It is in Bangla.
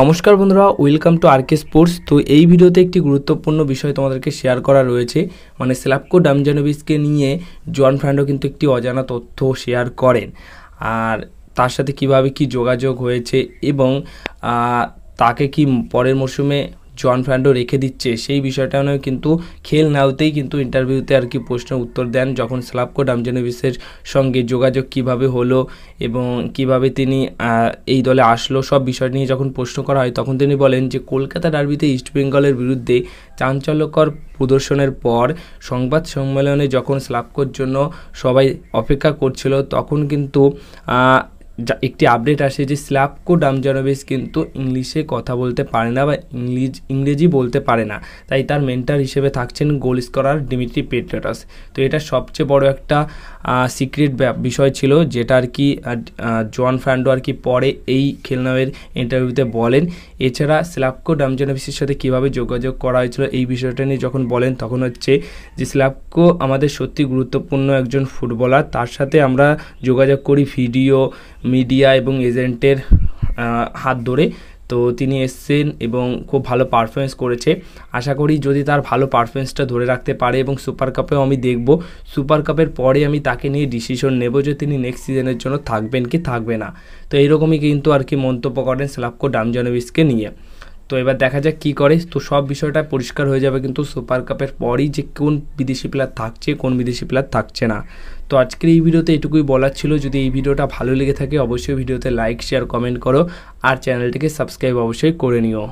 নমস্কার বন্ধুরা ওয়েলকাম টু আরকে স্পোর্টস তো এই ভিডিওতে একটি গুরুত্বপূর্ণ বিষয় তোমাদেরকে শেয়ার করা রয়েছে মানে স্ল্যাপকো ডামজানোভিসকে নিয়ে জন ফ্রান্ডো কিন্তু একটি অজানা তথ্য শেয়ার করেন আর তার সাথে কিভাবে কি যোগাযোগ হয়েছে এবং তাকে কি পরের মরশুমে জন ফ্রান্ডো রেখে দিচ্ছে সেই বিষয়টা নিয়ে কিন্তু খেল না হতেই কিন্তু ইন্টারভিউতে আর কি প্রশ্নের উত্তর দেন যখন স্লাবকো ডামজেনোভিসের সঙ্গে যোগাযোগ কিভাবে হলো এবং কিভাবে তিনি এই দলে আসলো সব বিষয় নিয়ে যখন প্রশ্ন করা হয় তখন তিনি বলেন যে কলকাতা ডার্বিতে ইস্টবেঙ্গলের বিরুদ্ধে চাঞ্চল্যকর প্রদর্শনের পর সংবাদ সম্মেলনে যখন স্লাবকোর জন্য সবাই অপেক্ষা করছিল তখন কিন্তু যা একটি আপডেট আসে যে স্ল্যাপকো ডামজানোভিস কিন্তু ইংলিশে কথা বলতে পারে না বা ইংলিশ ইংরেজি বলতে পারে না তাই তার মেন্টার হিসেবে থাকছেন গোল স্কোরার ডিমিট্রি পেট্রোটাস তো এটা সবচেয়ে বড় একটা সিক্রেট বিষয় ছিল যেটা আর কি জন ফ্যান্ডো আর কি পরে এই খেলনামের ইন্টারভিউতে বলেন এছাড়া স্ল্যাপকো ডামজানোভিসের সাথে কিভাবে যোগাযোগ করা হয়েছিল এই বিষয়টা নিয়ে যখন বলেন তখন হচ্ছে যে স্ল্যাপকো আমাদের সত্যি গুরুত্বপূর্ণ একজন ফুটবলার তার সাথে আমরা যোগাযোগ করি ভিডিও মিডিয়া এবং এজেন্টের হাত ধরে তো তিনি এসছেন এবং খুব ভালো পারফরমেন্স করেছে আশা করি যদি তার ভালো পারফরমেন্সটা ধরে রাখতে পারে এবং সুপার কাপেও আমি দেখব সুপার কাপের পরে আমি তাকে নিয়ে ডিসিশন নেব যে তিনি নেক্সট সিজনের জন্য থাকবেন কি থাকবে না তো এইরকমই কিন্তু আর কি মন্তব্য করেন স্লাপকো ডামজানোভিসকে নিয়ে তো এবার দেখা যাক কী করে তো সব বিষয়টা পরিষ্কার হয়ে যাবে কিন্তু সুপার কাপের পরই যে কোন বিদেশি প্লেয়ার থাকছে কোন বিদেশি প্লেয়ার থাকছে না তো আজকের এই ভিডিওতে এটুকুই বলার ছিল যদি এই ভিডিওটা ভালো লেগে থাকে অবশ্যই ভিডিওতে লাইক শেয়ার কমেন্ট করো আর চ্যানেলটিকে সাবস্ক্রাইব অবশ্যই করে নিও